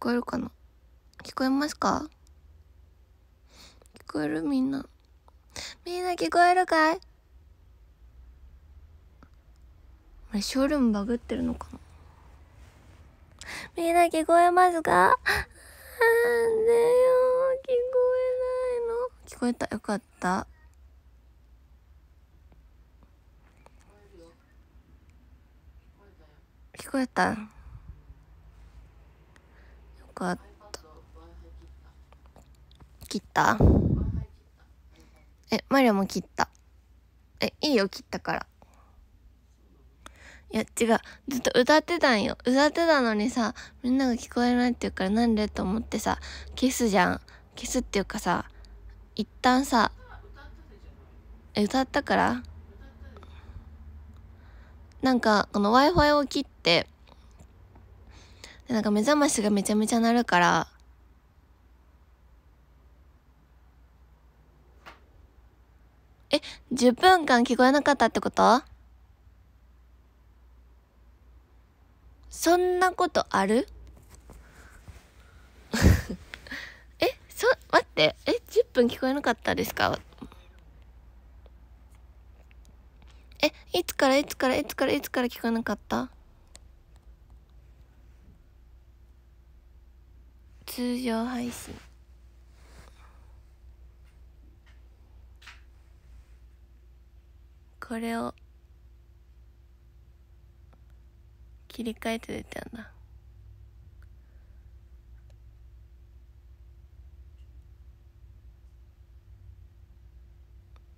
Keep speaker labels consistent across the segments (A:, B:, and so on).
A: こえるかな聞こえますか聞こえるみんな。みんな聞こえるかいあれ、ショールームバグってるのかなみんな聞こえますかなんでよ、聞こえないの聞こえた、よかった。聞こえたかった切ったえマリオも切ったえいいよ切ったからいや違うずっと歌ってたんよ歌ってたのにさみんなが聞こえないっていうからなんでと思ってさ消すじゃん消すっていうかさ一旦さえ歌ったからなんかこの w i f i を切ってなんか目覚ましがめちゃめちゃ鳴るから、え、10分間聞こえなかったってことそんなことある え、そ、待って、え、10分聞こえなかったですかえ、いつからいつからいつからいつから聞こえなかった通常配信これを切り替えて出たんだ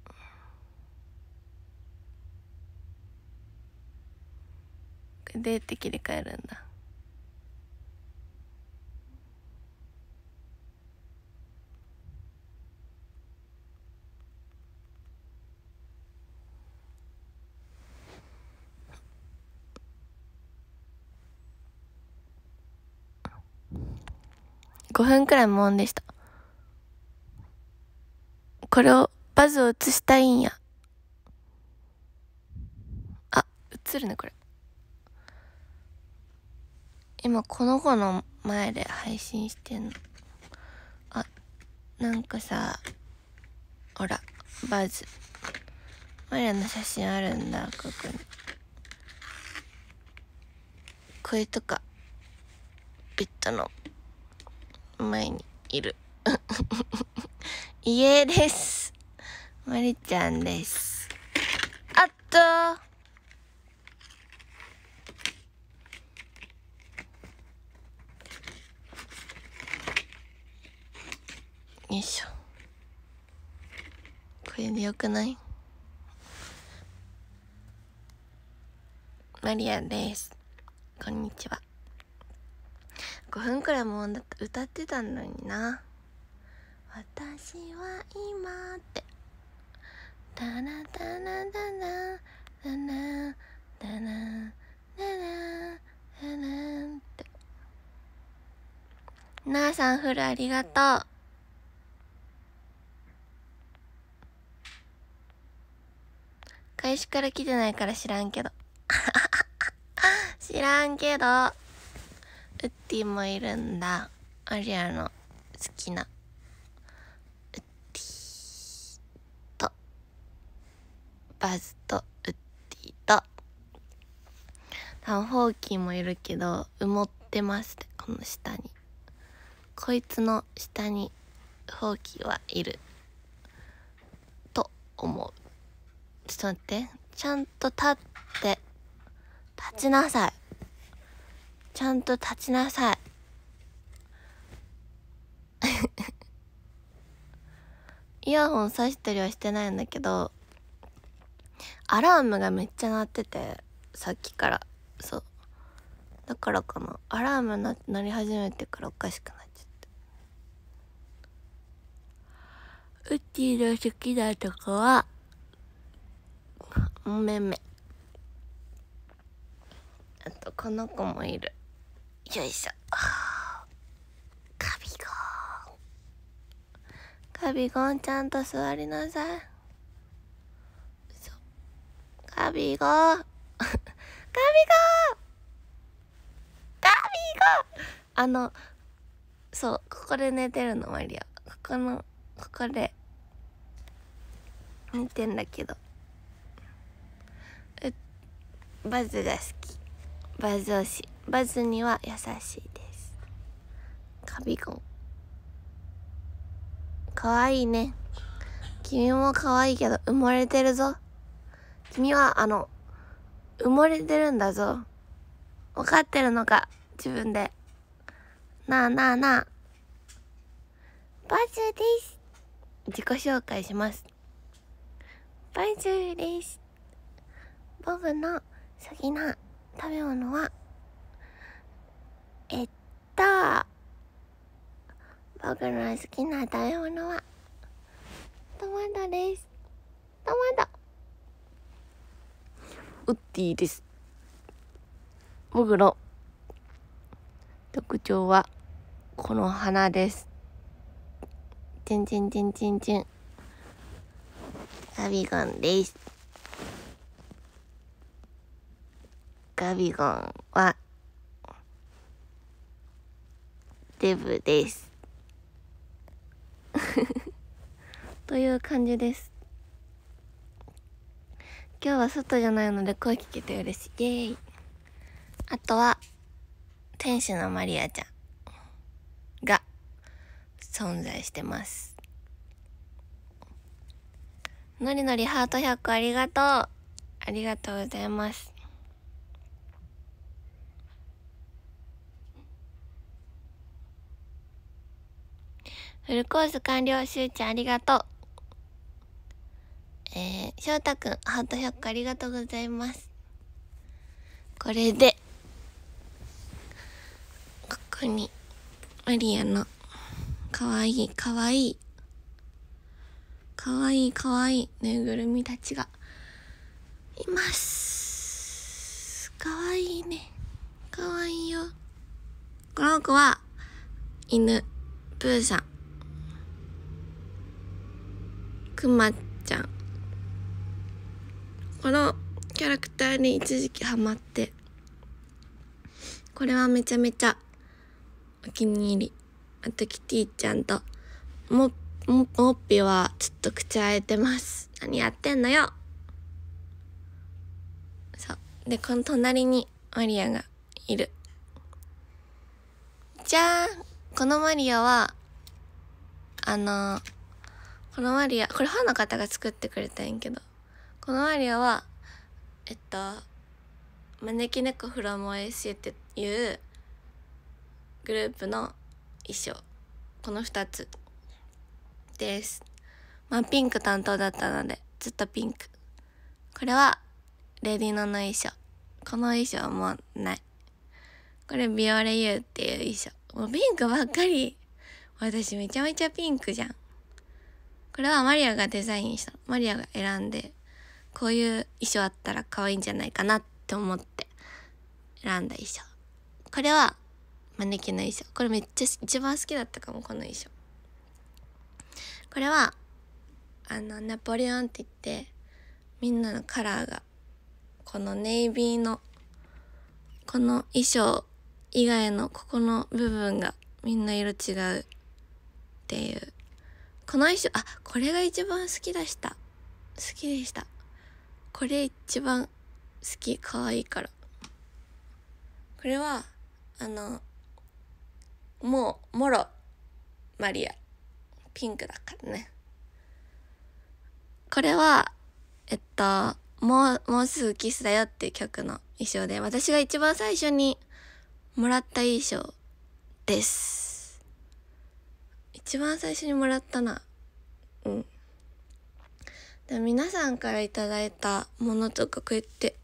A: これって切り替えるんだ5分くらい無音でした。これを、バズを映したいんや。あ、映るね、これ。今、この子の前で配信してんの。あ、なんかさ、ほら、バズ。マリアの写真あるんだ、ここに。これとか、ビットの。前にいる。家です。まりちゃんです。あと、よいしょこれでよくないマリアですこんにちは5分くらいも歌ってたのにな「私は今」って「タラタラタラタラタラタラタラ」ってなあさんフルありがとう開始から来てないから知らんけど 知らんけど。ウッディもいるんだアリアの好きなウッディとバズとウッディと多ンホーキーもいるけど埋もってますてこの下にこいつの下にホーキーはいると思うちょっと待ってちゃんと立って立ちなさいちゃんと立ちなさい。イヤホンさしたりはしてないんだけど、アラームがめっちゃ鳴ってて、さっきから。そう。だからかな。アラームな鳴り始めてからおかしくなっちゃった。ウッディの好きなとこは、おめめ。あと、この子もいる。よいしょカビゴンカビゴンちゃんと座りなさいカビゴン カビゴンカビゴンあのそうここで寝てるのマリアここのここで寝てんだけどバズが好きバズ推しバズには優しいですカビゴンかわいいね君もかわいいけど埋もれてるぞ君はあの埋もれてるんだぞ分かってるのか自分でなあなあなあバズです自己紹介しますバズです僕の好きな食べ物はえっと、僕の好きな食べ物は、トマトです。トマト。ウッディです。僕の特徴は、この花です。ちんちンちんちんちン。ガビゴンです。ガビゴンは、デブです という感じです今日は外じゃないので声聞けて嬉しいイエーイあとは天使のマリアちゃんが存在してますのりのりハート100個ありがとうありがとうございますフルコース完了、しゅうちゃんありがとう。えー、翔太くん、ハート100個ありがとうございます。これで、ここに、マリアの、かわいい、かわいい、かわいい、かわいい、ぬいぐるみたちが、います。かわいいね。かわいいよ。この子は、犬、プーさん。くまちゃんこのキャラクターに一時期ハマってこれはめちゃめちゃお気に入りあとキティちゃんともッっぴはちょっと口あえてます何やってんのよそうでこの隣にマリアがいるじゃーんこのマリアはあのーこのマリア、これファンの方が作ってくれたんやけど、このマリアは、えっと、招き猫フロモエシっていうグループの衣装。この2つです。まあ、ピンク担当だったので、ずっとピンク。これは、レディノの衣装。この衣装はもうない。これ、ビオレユーっていう衣装。もうピンクばっかり。私めちゃめちゃピンクじゃん。これはマリアがデザインしたマリアが選んでこういう衣装あったら可愛いんじゃないかなって思って選んだ衣装これはマネキの衣装これめっちゃ一番好きだったかもこの衣装これはあのナポレオンって言ってみんなのカラーがこのネイビーのこの衣装以外のここの部分がみんな色違うっていうこの衣装、あ、これが一番好きでした。好きでした。これ一番好き、可愛いから。これは、あの、もう、もろ、マリア。ピンクだからね。これは、えっと、もう、もうすぐキスだよっていう曲の衣装で、私が一番最初にもらった衣装です。一番最初にもらったな。うん。で皆さんから頂いたものとかこうやって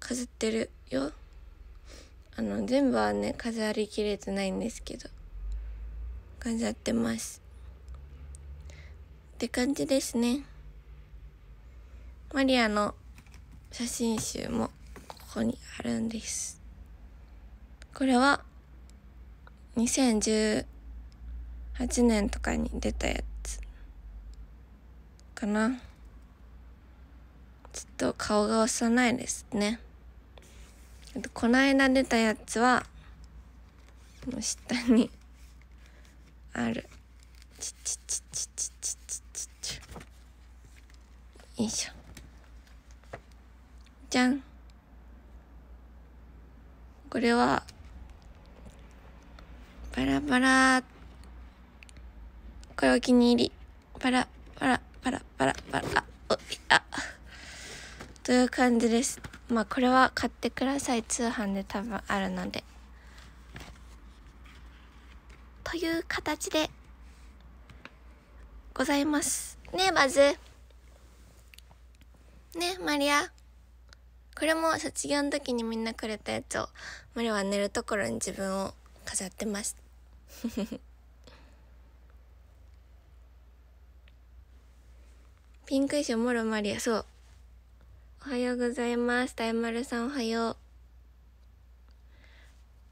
A: 飾ってるよ。あの、全部はね、飾りきれてないんですけど、飾ってます。って感じですね。マリアの写真集もここにあるんです。これは2010 8年とかに出たやつかなちょっと顔が幼いですねこの間出たやつはこの下にあるチチチチチチチチチよいしょじゃんこれはバラバラこれお気に入り。パラ、パラ、パラ、パラ、パラ、あ、おあ。という感じです。まあこれは買ってください。通販で多分あるので。という形でございます。ねえ、まず。ねえ、マリア。これも卒業の時にみんなくれたやつを、マリアは寝るところに自分を飾ってます。ピンク衣装、もろまりや、そう。おはようございます。大丸さんおはよ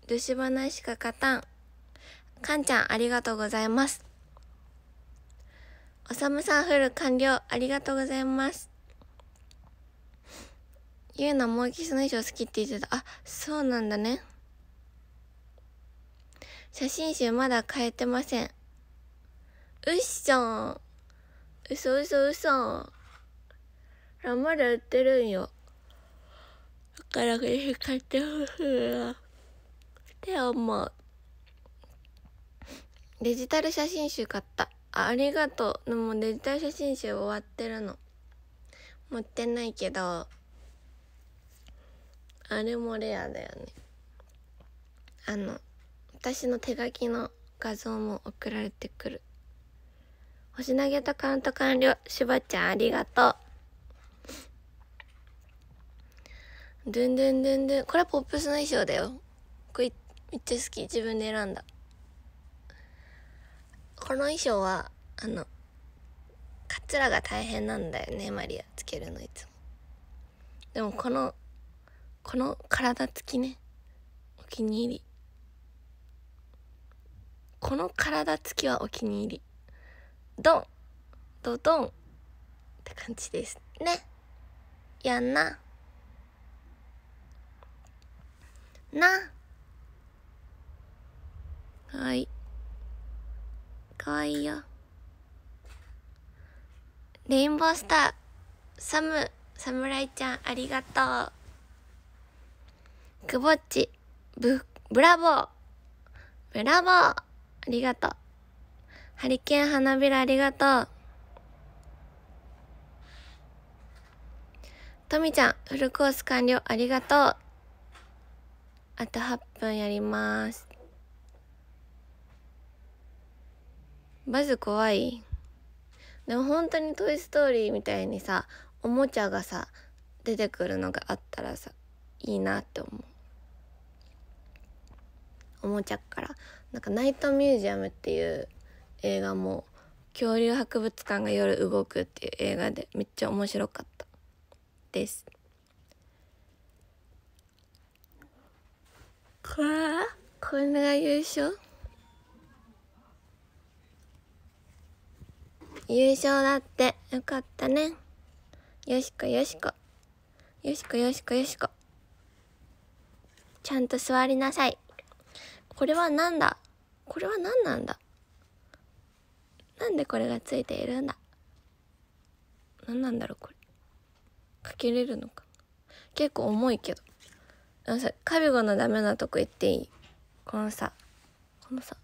A: う。女子話しか勝たん。かんちゃん、ありがとうございます。おさむさん、フル完了。ありがとうございます。ゆうな、もうキスの衣装好きって言ってた。あ、そうなんだね。写真集まだ変えてません。うっしょー嘘嘘嘘。あ、まだ売ってるんよ。だからこれ買ってほしいな。って思う。デジタル写真集買った。ありがとう。でもデジタル写真集終わってるの。持ってないけど。あれもレアだよね。あの、私の手書きの画像も送られてくる。星投げとカウント完了。しばちゃんありがとう。ドゥンドゥンドゥンドゥン。これポップスの衣装だよ。これめっちゃ好き。自分で選んだ。この衣装は、あの、カツラが大変なんだよね、マリア。つけるのいつも。でもこの、この体つきね。お気に入り。この体つきはお気に入り。ドンドドンって感じですねやんななわいかいよレインボースターサムサムライちゃんありがとうくぼっちブブラボーブラボーありがとうハリケーン花びらありがとう。とみちゃん、フルコース完了ありがとう。あと8分やります。バズ怖いでも本当にトイストーリーみたいにさ、おもちゃがさ、出てくるのがあったらさ、いいなって思う。おもちゃからなんかナイトミュージアムっていう映画も恐竜博物館が夜動くっていう映画でめっちゃ面白かったですこれこれが優勝優勝だってよかったねよしこよしこよしこよしこよしこちゃんと座りなさいこれは何だこれは何なんだなんでこれがついているんだ何なんだろうこれかけれるのか結構重いけどあのさカビゴのダメなとこ行っていいこのさこのさ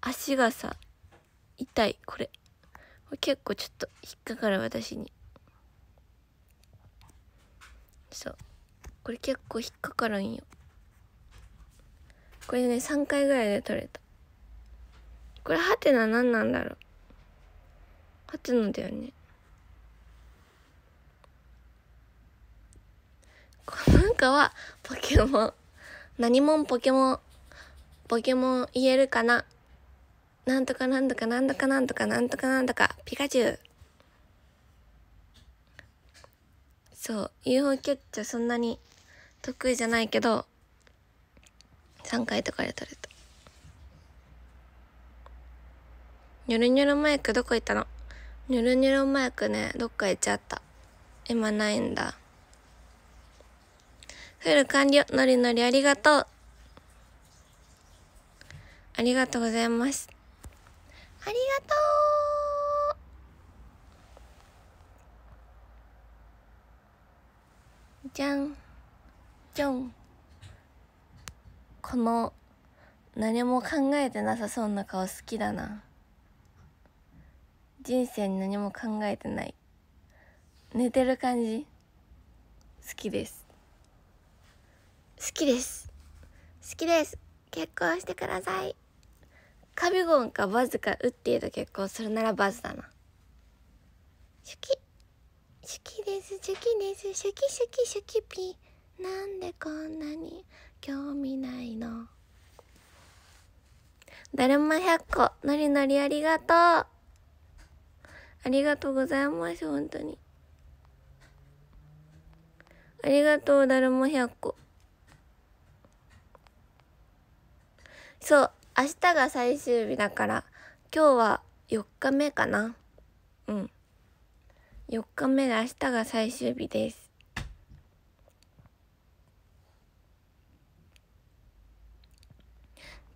A: 足がさ痛いこれこれ結構ちょっと引っかかる私にそうこれ結構引っかかるんよこれね3回ぐらいで取れたこれハテナ何なんだろうハテナだよねこの中はポケモン何もんポケモンポケモン言えるかななんとかなんとかなんとかなんとかなんとかなんとかピカチュウそう UFO キャッチャーそんなに得意じゃないけど3回とかで取れたニョルニョルマイクどこ行ったのニョルニョルマイクね、どっか行っちゃった。今ないんだ。フル完了。ノリノリありがとう。ありがとうございます。ありがとうじゃん。じョん。この、何も考えてなさそうな顔好きだな。人生に何も考えてない寝てる感じ好きです好きです好きです結婚してくださいカビゴンかバズかウッディと結婚するならバズだな好き好きです好きです好き好き好きピーなんでこんなに興味ないのだるま100個のりのりありがとうありがとうございます、本当に。ありがとう、だるま100個。そう、明日が最終日だから、今日は4日目かな。うん。4日目で明日が最終日です。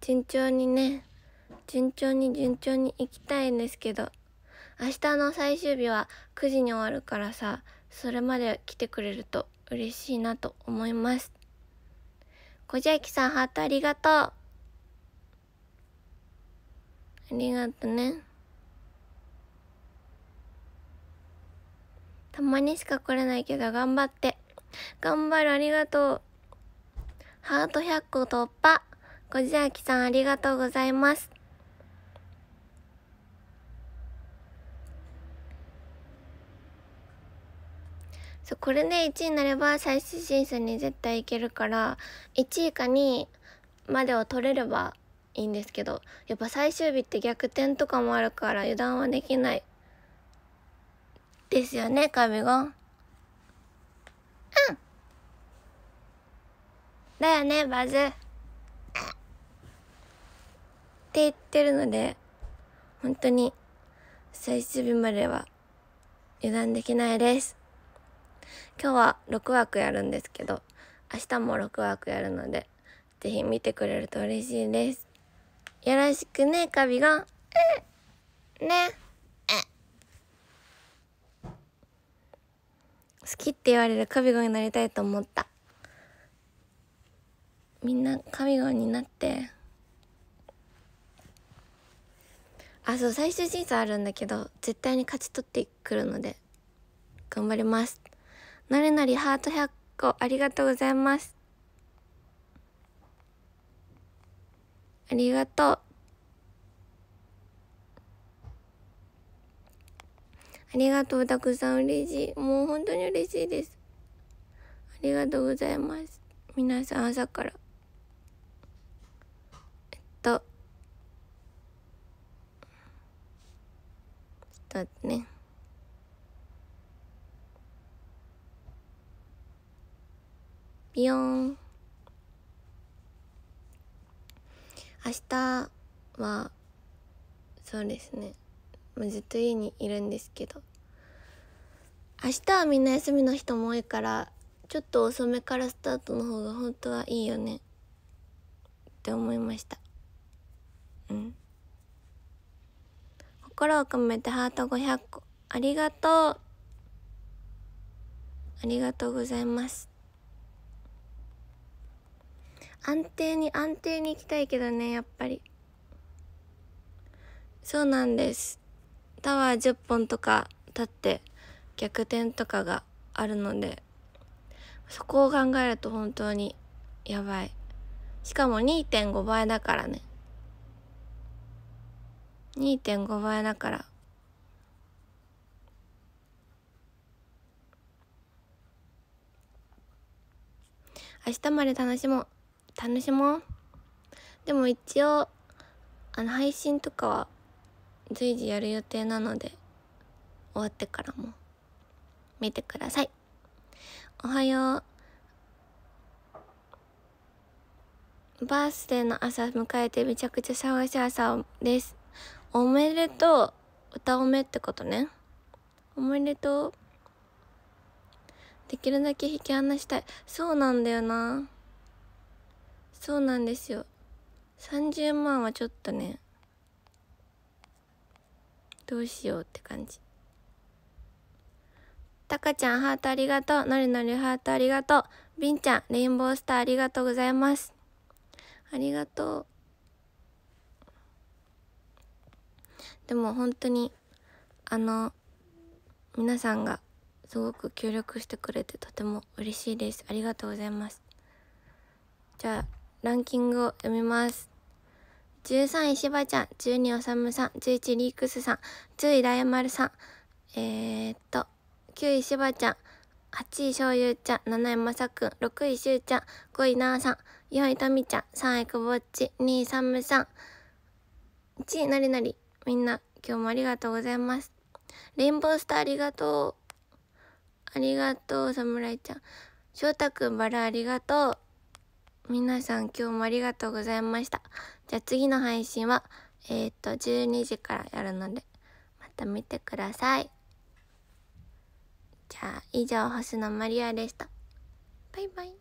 A: 順調にね、順調に順調に行きたいんですけど、明日の最終日は9時に終わるからさ、それまで来てくれると嬉しいなと思います。小千きさん、ハートありがとう。ありがとね。たまにしか来れないけど頑張って。頑張る、ありがとう。ハート100個突破。小千きさん、ありがとうございます。そうこれで1位になれば最終審査に絶対いけるから1位か2位までを取れればいいんですけどやっぱ最終日って逆転とかもあるから油断はできないですよねカビゴンうんだよねバズって言ってるので本当に最終日までは油断できないです今日は6枠やるんですけど、明日も6枠やるので、ぜひ見てくれると嬉しいです。よろしくね、カビが。えね。え好きって言われるカビゴンになりたいと思った。みんなカビゴンになって。あ、そう、最終審査あるんだけど、絶対に勝ち取ってくるので、頑張ります。なりなりハート100個ありがとうございます。ありがとう。ありがとう、たくさん嬉しい。もう本当に嬉しいです。ありがとうございます。皆さん朝から。えっと。ちょっとね。ビヨーン。明日は、そうですね。もうずっと家にいるんですけど。明日はみんな休みの人も多いから、ちょっと遅めからスタートの方が本当はいいよね。って思いました。うん。心を込めてハート500個。ありがとう。ありがとうございます。安定に安定に行きたいけどねやっぱりそうなんですタワー10本とか立って逆転とかがあるのでそこを考えると本当にやばいしかも2.5倍だからね2.5倍だから明日まで楽しもう楽しもうでも一応あの配信とかは随時やる予定なので終わってからも見てくださいおはようバースデーの朝迎えてめちゃくちゃ騒がしい朝ですおめでとう歌おめってことねおめでとうできるだけ引き離したいそうなんだよなそうなんですよ30万はちょっとねどうしようって感じたかちゃんハートありがとうのりのりハートありがとうびんちゃんレインボースターありがとうございますありがとうでも本当にあの皆さんがすごく協力してくれてとても嬉しいですありがとうございますじゃあランキングを読みます。13位、しばちゃん。12位、おさむさん。11位、リークスさん。10位、まるさん。えー、っと、9位、しばちゃん。8位、しょうゆちゃん。7位、まさくん。6位、しゅうちゃん。5位、なあさん。4位、とみちゃん。3位、くぼっち。2位、さむさん。1位、なりなり。みんな、今日もありがとうございます。レインボースターありがとう。ありがとう、侍ちゃん。翔太くん、バラありがとう。皆さん今日もありがとうございました。じゃあ次の配信は、えっ、と、12時からやるので、また見てください。じゃあ、以上、星野マリアでした。バイバイ。